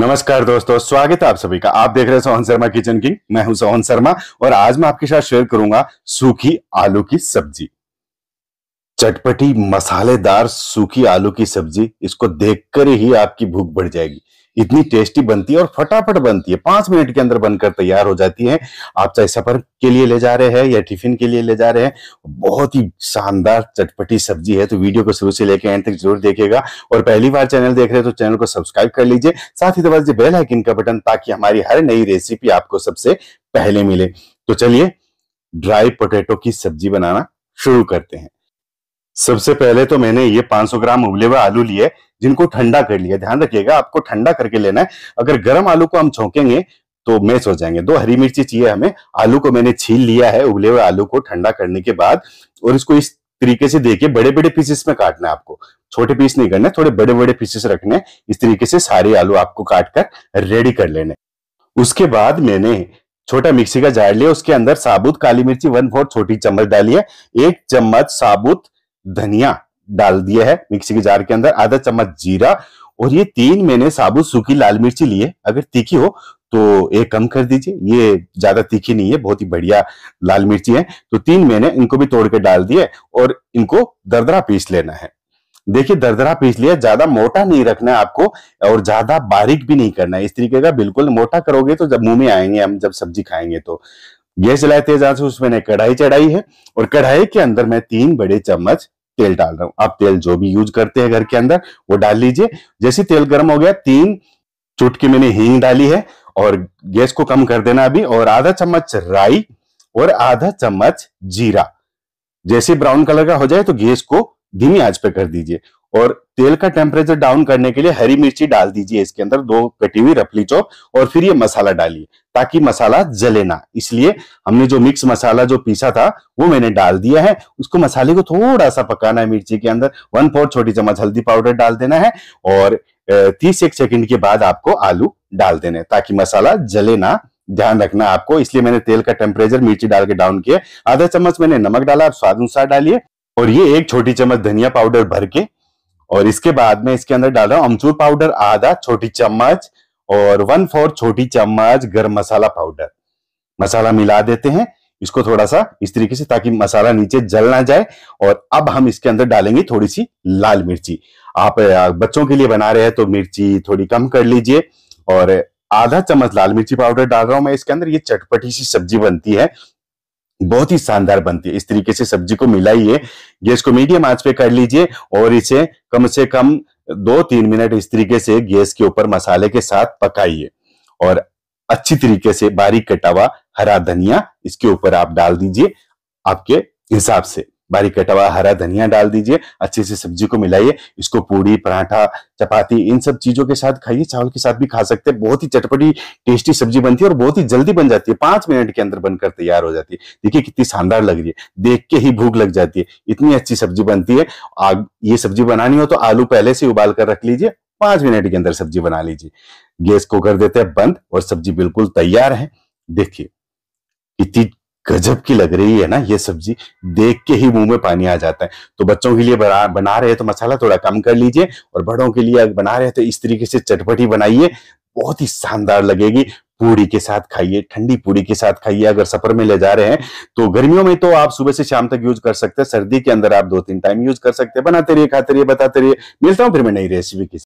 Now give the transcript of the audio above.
नमस्कार दोस्तों स्वागत है आप सभी का आप देख रहे हैं सोहन शर्मा किचन किंग मैं हूं सोहन शर्मा और आज मैं आपके साथ शेयर करूंगा सूखी आलू की सब्जी चटपटी मसालेदार सूखी आलू की सब्जी इसको देखकर ही आपकी भूख बढ़ जाएगी इतनी टेस्टी बनती है और फटाफट बनती है पांच मिनट के अंदर बनकर तैयार हो जाती है आप चाहे सफर के लिए ले जा रहे हैं या टिफिन के लिए ले जा रहे हैं बहुत ही शानदार चटपटी सब्जी है तो वीडियो को शुरू से लेकर एंड तक जरूर देखेगा और पहली बार चैनल देख रहे हैं तो चैनल को सब्सक्राइब कर लीजिए साथ ही दबा बेल आइकन का बटन ताकि हमारी हर नई रेसिपी आपको सबसे पहले मिले तो चलिए ड्राई पोटेटो की सब्जी बनाना शुरू करते हैं सबसे पहले तो मैंने ये 500 ग्राम उबले हुए आलू लिए जिनको ठंडा कर लिया ध्यान रखिएगा आपको ठंडा करके लेना है अगर गर्म आलू को हम छोंकेंगे तो मैच हो जाएंगे दो हरी मिर्ची चाहिए हमें आलू को मैंने छील लिया है उबले हुए आलू को ठंडा करने के बाद और इसको इस तरीके से देखिए बड़े बड़े पीसेस में काटना है आपको छोटे पीस नहीं करने थोड़े बड़े बड़े पीसेस रखने इस तरीके से सारे आलू आपको काट कर रेडी कर लेने उसके बाद मैंने छोटा मिक्सी का जार लिया उसके अंदर साबुत काली मिर्ची वन फोर छोटी चम्मच डाली है एक चम्मच साबुत धनिया डाल दिया है मिक्सी के जार के अंदर आधा चम्मच जीरा और ये तीन मैंने साबुत सूखी लाल मिर्ची ली है अगर तीखी हो तो ये कम कर दीजिए ये ज्यादा तीखी नहीं है बहुत ही बढ़िया लाल मिर्ची है तो तीन मैंने इनको भी तोड़ के डाल दिए और इनको दरदरा पीस लेना है देखिए दरदरा पीस लिया ज्यादा मोटा नहीं रखना है आपको और ज्यादा बारीक भी नहीं करना है इस तरीके का बिल्कुल मोटा करोगे तो जब मुंह में आएंगे हम जब सब्जी खाएंगे तो गैस जलाए तेज आज उसमें कढ़ाई चढ़ाई है और कढ़ाई के अंदर मैं तीन बड़े चम्मच तेल डाल रहा हूं आप तेल जो भी यूज करते हैं घर के अंदर वो डाल लीजिए जैसे तेल गर्म हो गया तीन चुटकी मैंने हींग डाली है और गैस को कम कर देना अभी और आधा चम्मच राई और आधा चम्मच जीरा जैसे ब्राउन कलर का हो जाए तो गैस को धीमी आंच पे कर दीजिए और तेल का टेम्परेचर डाउन करने के लिए हरी मिर्ची डाल दीजिए इसके अंदर दो कटी हुई रफली चौक और फिर ये मसाला डालिए ताकि मसाला जले ना इसलिए हमने जो मिक्स मसाला जो पीसा था वो मैंने डाल दिया है उसको मसाले को थोड़ा सा पकाना है मिर्ची के अंदर वन फोर्थ छोटी चम्मच हल्दी पाउडर डाल देना है और तीस एक सेकेंड के बाद आपको आलू डाल देने ताकि मसाला जले ना ध्यान रखना आपको इसलिए मैंने तेल का टेम्परेचर मिर्ची डाल के डाउन किया आधा चम्मच मैंने नमक डाला आप स्वाद अनुसार डालिए और ये एक छोटी चम्मच धनिया पाउडर भर के और इसके बाद में इसके अंदर डाल रहा हूँ अमचूर पाउडर आधा छोटी चम्मच और वन फोर छोटी चम्मच गर्म मसाला पाउडर मसाला मिला देते हैं इसको थोड़ा सा इस तरीके से ताकि मसाला नीचे जल ना जाए और अब हम इसके अंदर डालेंगे थोड़ी सी लाल मिर्ची आप बच्चों के लिए बना रहे हैं तो मिर्ची थोड़ी कम कर लीजिए और आधा चम्मच लाल मिर्ची पाउडर डाल रहा हूं मैं इसके अंदर ये चटपटी सी सब्जी बनती है बहुत ही शानदार बनती है इस तरीके से सब्जी को मिलाइए गैस को मीडियम आंच पे कर लीजिए और इसे कम से कम दो तीन मिनट इस तरीके से गैस के ऊपर मसाले के साथ पकाइए और अच्छी तरीके से बारीक कटावा हरा धनिया इसके ऊपर आप डाल दीजिए आपके हिसाब से बारीक कटा हुआ हरा धनिया डाल दीजिए अच्छे से सब्जी को मिलाइए इसको पूड़ी पराठा चपाती इन सब चीजों के साथ खाइए चावल के साथ भी खा सकते हैं बहुत ही चटपटी टेस्टी सब्जी बनती है और बहुत ही जल्दी बन जाती है पांच मिनट के अंदर बनकर तैयार हो जाती है देखिए कितनी शानदार लग रही है देख के ही भूख लग जाती है इतनी अच्छी सब्जी बनती है ये सब्जी बनानी हो तो आलू पहले से उबाल कर रख लीजिए पांच मिनट के अंदर सब्जी बना लीजिए गैस को कर देते हैं बंद और सब्जी बिल्कुल तैयार है देखिए कितनी गजब की लग रही है ना ये सब्जी देख के ही मुंह में पानी आ जाता है तो बच्चों के लिए बना रहे हैं तो मसाला थोड़ा कम कर लीजिए और बड़ों के लिए बना रहे हैं तो इस तरीके से चटपटी बनाइए बहुत ही शानदार लगेगी पूरी के साथ खाइए ठंडी पूरी के साथ खाइए अगर सफर में ले जा रहे हैं तो गर्मियों में तो आप सुबह से शाम तक यूज कर सकते हैं सर्दी के अंदर आप दो तीन टाइम यूज कर सकते हैं बनाते रहिए खाते रहिए बताते रहिए मिलता हूं फिर मैं नई रेसिपी के